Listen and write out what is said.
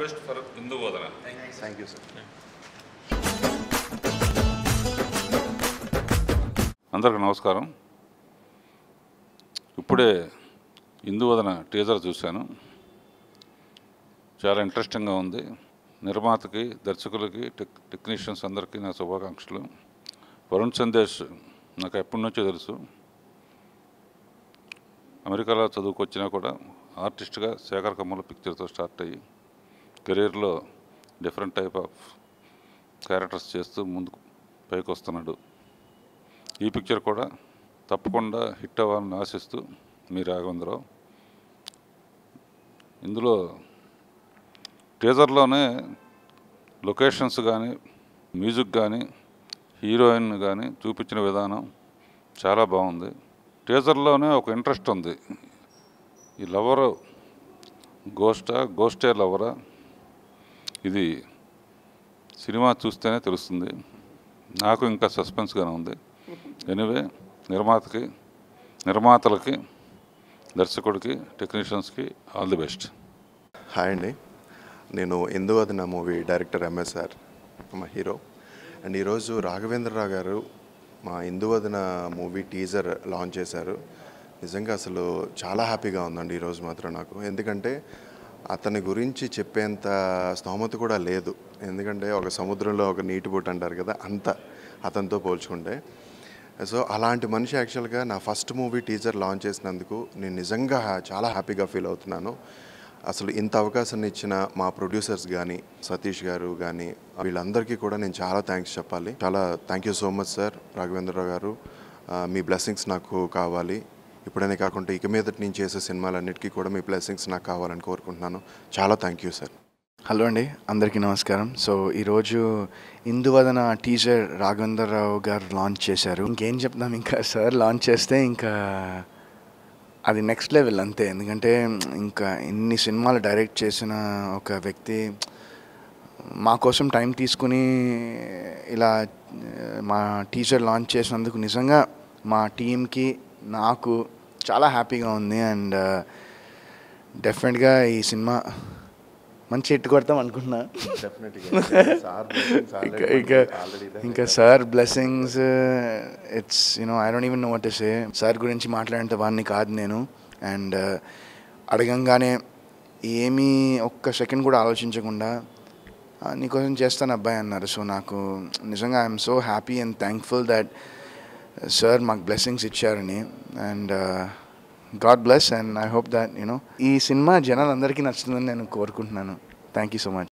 best for Hindu బోధన thank you sir అందరికీ నమస్కారం ఇప్పుడే హిందూ వదన టీజర్ చూశాను చాలా ఇంట్రెస్టింగ్గా ఉంది నిర్మాతకి దర్శకులకి టెక్ టెక్నీషియన్స్ అందరికీ నా శుభాకాంక్షలు వరుణ్ సందేశ్ నాకు ఎప్పటి నుంచో తెలుసు అమెరికాలో చదువుకొచ్చినా కూడా ఆర్టిస్ట్గా శేఖర్ కమ్మల పిక్చర్తో స్టార్ట్ అయ్యి కెరీర్లో డిఫరెంట్ టైప్ ఆఫ్ క్యారెక్టర్స్ చేస్తూ ముందుకు పైకి వస్తున్నాడు ఈ పిక్చర్ కూడా తప్పకుండా హిట్ అవ్వాలని ఆశిస్తూ మీ రాఘవేంద్రరావు ఇందులో టీజర్లోనే లొకేషన్స్ కానీ మ్యూజిక్ కానీ హీరోయిన్ కానీ చూపించిన విధానం చాలా బాగుంది టీజర్లోనే ఒక ఇంట్రెస్ట్ ఉంది ఈ లవరు గోస్టా గోస్టే లవరా ఇది సినిమా చూస్తేనే తెలుస్తుంది నాకు ఇంకా సస్పెన్స్గానే ఉంది ఎనివే నిర్మాతకి నిర్మాతలకి దర్శకుడికి టెక్నీషియన్స్కి ఆల్ ది బెస్ట్ హాయ్ అండి నేను ఎందువది నా మూవీ డైరెక్టర్ ఎంఎస్ఆర్ మా హీరో అండ్ ఈరోజు రాఘవేంద్రరావు గారు మా వదిన మూవీ టీజర్ లాంచ్ చేశారు నిజంగా అసలు చాలా హ్యాపీగా ఉందండి ఈరోజు మాత్రం నాకు ఎందుకంటే అతని గురించి చెప్పేంత స్తోమత కూడా లేదు ఎందుకంటే ఒక సముద్రంలో ఒక నీటి బోట్ అంటారు కదా అంత అతనితో పోల్చుకుంటే సో అలాంటి మనిషి యాక్చువల్గా నా ఫస్ట్ మూవీ టీజర్ లాంచ్ చేసినందుకు నేను నిజంగా చాలా హ్యాపీగా ఫీల్ అవుతున్నాను అసలు ఇంత అవకాశాన్ని ఇచ్చిన మా ప్రొడ్యూసర్స్ కానీ సతీష్ గారు కానీ వీళ్ళందరికీ కూడా నేను చాలా థ్యాంక్స్ చెప్పాలి చాలా thank you so much sir Raghavendra Rao garu మీ బ్లెస్సింగ్స్ నాకు కావాలి ఇప్పుడనే కాకుండా ఇక మీద నేను చేసే సినిమాలన్నిటికీ కూడా మీ బ్లెస్సింగ్స్ నాకు కావాలని కోరుకుంటున్నాను చాలా థ్యాంక్ యూ సార్ హలో అండి అందరికీ నమస్కారం సో ఈరోజు ఇందువదన టీజర్ రాఘవేంద్రరావు గారు లాంచ్ చేశారు ఇంకేం చెప్దాం ఇంకా సార్ లాంచ్ చేస్తే ఇంకా అది నెక్స్ట్ లెవెల్ అంతే ఎందుకంటే ఇంకా ఎన్ని సినిమాలు డైరెక్ట్ చేసిన ఒక వ్యక్తి మా కోసం టైం తీసుకుని ఇలా మా టీచర్ లాంచ్ చేసినందుకు నిజంగా మా టీంకి నాకు చాలా హ్యాపీగా ఉంది అండ్ uh, డెఫినెట్గా ఈ సినిమా మంచి హిట్ కొడతాం అనుకుంటున్నా ఇంకా ఇంకా sir blessings it's you know I don't even know what say sir గురించి మాట్లాడేంత వాడిని కాదు నేను అండ్ uh, అడగంగానే ఏమీ ఒక్క సెకండ్ కూడా ఆలోచించకుండా నీకోసం చేస్తాను అబ్బాయి అన్నారు సో నాకు నిజంగా I'm so happy and thankful that sir మాకు బ్లెస్సింగ్స్ ఇచ్చారని and God bless and I hope that you know ఈ సినిమా జనాలందరికీ నచ్చుతుందని నేను కోరుకుంటున్నాను థ్యాంక్ యూ సో మచ్